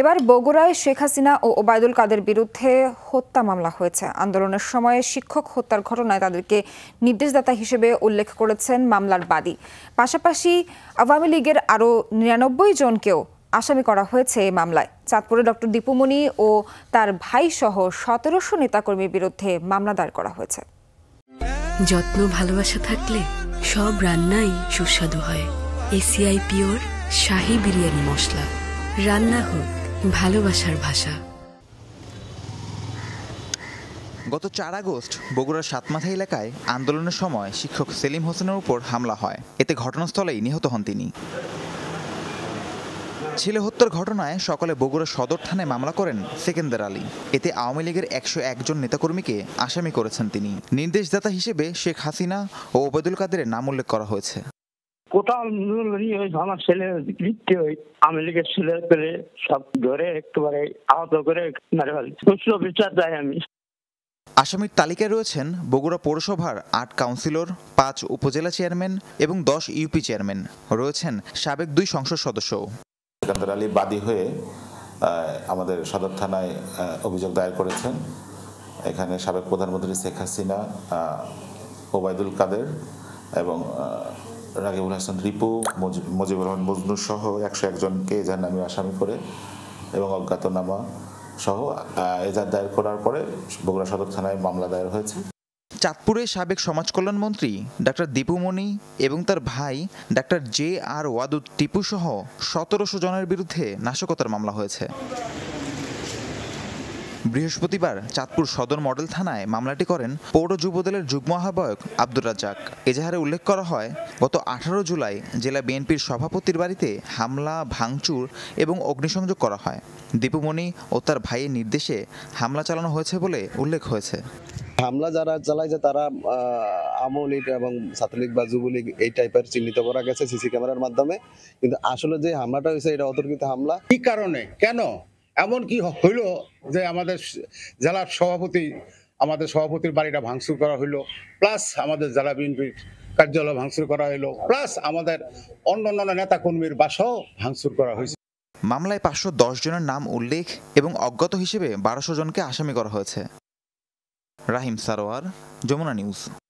এবার বগুড়ায় শেখ হাসিনা ও ওবায়দুল কাদের বিরুদ্ধে হত্যা মামলা হয়েছে আন্দোলনের সময়ে শিক্ষক হত্যার ঘটনায় তাদেরকে নির্দেশদাতা হিসেবে উল্লেখ করেছেন মামলার বাদী পাশাপাশি আওয়ামী লীগের আরও নিরানব্বই জনকেও আসামি করা হয়েছে এই মামলায় চাঁদপুরে ডক্টর দীপুমণি ও তার ভাইসহ সতেরোশো নেতাকর্মীর বিরুদ্ধে মামলা দায়ের করা হয়েছে যত্ন ভালোবাসা থাকলে সব রান্নাই সুস্বাদু হয় এসিআই পিওর শাহী বিরিয়ানি মশলা রান্না হোক ভালোবাসার ভাষা গত চার আগস্ট বগুড়ার সাতমাথা এলাকায় আন্দোলনের সময় শিক্ষক সেলিম হোসেনের উপর হামলা হয় এতে ঘটনাস্থলেই নিহত হন তিনি ছেলে হত্যার ঘটনায় সকালে বগুড়া সদর থানায় মামলা করেন সেকেন্দার আলী এতে আওয়ামী লীগের একশো একজন নেতাকর্মীকে আসামি করেছেন তিনি নির্দেশদাতা হিসেবে শেখ হাসিনা ও ওবায়দুল কাদের নাম উল্লেখ করা হয়েছে কোটাল কোথাও ওই আমার ছেলে লিখতে ওই আমেরিকার লীগের ছেলে পেলে সব ধরে একেবারে আহত করে মারে ফেলে খুচরো বিচার চাই আমি আসামির তালিকায় রয়েছেন বগুড়া পৌরসভার আট কাউন্সিলর পাঁচ উপজেলা চেয়ারম্যান এবং দশ ইউপি চেয়ারম্যান রয়েছেন সাবেক দুই সংসদ সদস্যও সিকান্দার আলী বাদী হয়ে আমাদের সদর থানায় অভিযোগ দায়ের করেছেন এখানে সাবেক প্রধানমন্ত্রী শেখ হাসিনা ওবায়দুল কাদের এবং রাগেবুল হাসান রিপু মজিবুর রহমান মজনু সহ একশো একজনকে নামে আসামি করে এবং অজ্ঞাতনামা সহ এজাহার দায়ের করার পরে বগুড়া সদর থানায় মামলা দায়ের হয়েছে চাঁদপুরের সাবেক সমাজকল্যাণ মন্ত্রী ডাক্তার দীপুমণি এবং তার ভাই doctor J R Wadud Tipu সহ সতেরোশো জনের বিরুদ্ধে নাশকতার মামলা হয়েছে বৃহস্পতিবার চাঁদপুর সদর মডেল থানায় মামলাটি করেন পৌর যুবদলের যুগ্ম আহ্বায়ক আব্দুর রাজাক এজাহারে উল্লেখ করা হয় গত আঠারো জুলাই জেলা বিএনপির সভাপতির বাড়িতে হামলা ভাঙচুর এবং অগ্নিসংযোগ করা হয় দীপুমণি ও তার ভাইয়ের নির্দেশে হামলা চালানো হয়েছে বলে উল্লেখ হয়েছে হামলা যারা চালাইছে তারা আওয়ামী লীগ এবং ছাত্রলীগ বা যুবলীগ এই টাইপের চিহ্নিত করা গেছে সিসি ক্যামেরার মাধ্যমে কিন্তু আসলে যে হামলাটা হয়েছে এটা অতর্কিত হামলা কি কারণে কেন এমন কি হইল যে আমাদের জেলার সভাপতি আমাদের সভাপতির বাড়িটা ভাঙচুর করা হইলো প্লাস আমাদের জেলা বিএনপির কার্যালয় ভাঙচুর করা হইলো প্লাস আমাদের অন্য অন্য কর্মীর বাসাও ভাঙচুর করা হয়েছে মামলায় পাঁচশো দশ জনের নাম উল্লেখ এবং অজ্ঞাত হিসেবে বারোশো জনকে আসামি করা হয়েছে রাহিম সারোয়ার যমুনা নিউজ